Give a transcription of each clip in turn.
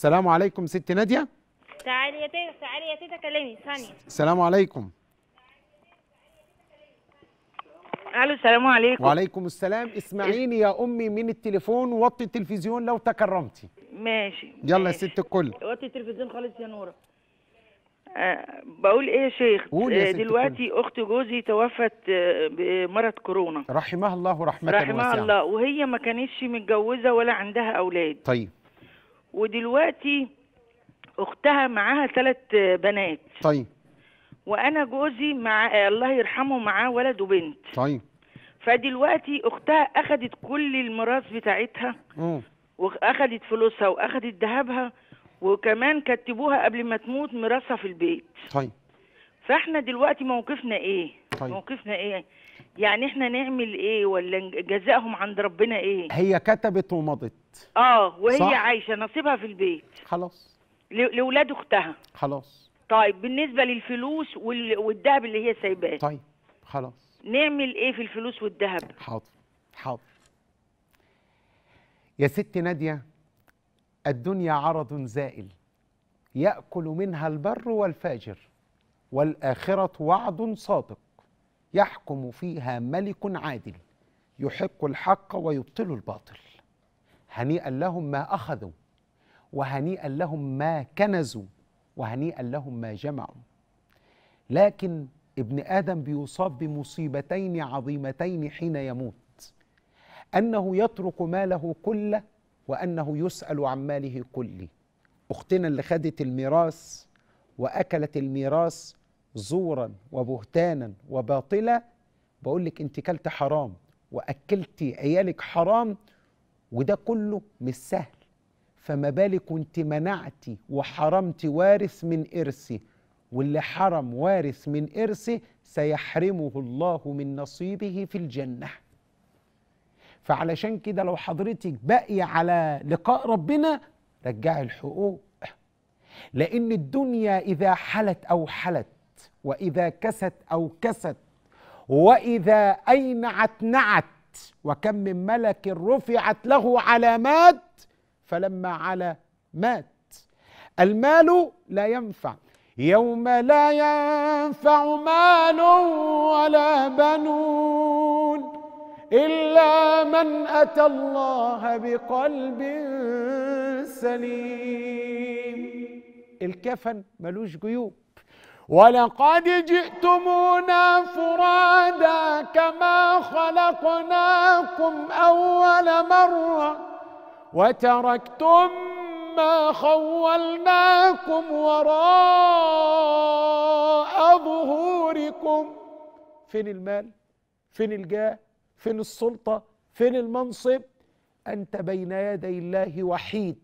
السلام عليكم ست ناديه تعالي يا تيتا تعالي يا تيتا كلمي ثانيه السلام عليكم الو السلام عليكم وعليكم السلام اسمعيني يا امي من التليفون وطي التلفزيون لو تكرمتي ماشي يلا يا ست الكل وطي التلفزيون خالص يا نوره أه بقول ايه يا شيخ قول يا آه، ست دلوقتي كل. اخت جوزي توفت آه، بمرض كورونا رحمها الله رحمه رحمها رحمها الله وهي ما كانتش متجوزه ولا عندها اولاد طيب ودلوقتي اختها معاها ثلاث بنات طيب وانا جوزي مع الله يرحمه معاه ولد وبنت طيب فدلوقتي اختها اخذت كل الميراث بتاعتها واخذت فلوسها واخذت ذهبها وكمان كتبوها قبل ما تموت ميراثها في البيت طيب فاحنا دلوقتي موقفنا ايه طيب. موقفنا ايه يعني احنا نعمل ايه ولا جزائهم عند ربنا ايه هي كتبت ومضت اه وهي صح؟ عايشه نصيبها في البيت خلاص لاولاد اختها خلاص طيب بالنسبه للفلوس والذهب اللي هي سايباه طيب خلاص نعمل ايه في الفلوس والذهب حاضر حاضر يا ست ناديه الدنيا عرض زائل ياكل منها البر والفاجر والاخره وعد صادق يحكم فيها ملك عادل يحق الحق ويبطل الباطل هنيئا لهم ما اخذوا وهنيئا لهم ما كنزوا وهنيئا لهم ما جمعوا لكن ابن ادم بيصاب بمصيبتين عظيمتين حين يموت انه يترك ماله كله وانه يسال عن ماله كله اختنا اللي خدت الميراث واكلت الميراث زورا وبهتانا وباطلا بقول لك انت كلت حرام واكلتي عيالك حرام وده كله مش سهل فما بالك وانت منعتي وحرمتي وارث من ارثي واللي حرم وارث من ارثه سيحرمه الله من نصيبه في الجنه فعلشان كده لو حضرتك باقيه على لقاء ربنا رجعي الحقوق لان الدنيا اذا حلت او حلت وإذا كست أو كست وإذا أينعت نعت وكم من ملك رفعت له علامات فلما على مات المال لا ينفع يوم لا ينفع مال ولا بنون إلا من أتى الله بقلب سليم الكفن ملوش جيوب ولقد جئتمونا فرادا كما خلقناكم أول مرة وتركتم ما خولناكم وراء ظهوركم فين المال فين الجاه فين السلطة فين المنصب أنت بين يدي الله وحيد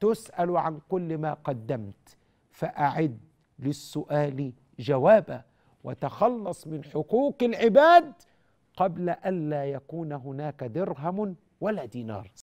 تسأل عن كل ما قدمت فأعد للسؤال جوابا وتخلص من حقوق العباد قبل ألا يكون هناك درهم ولا دينار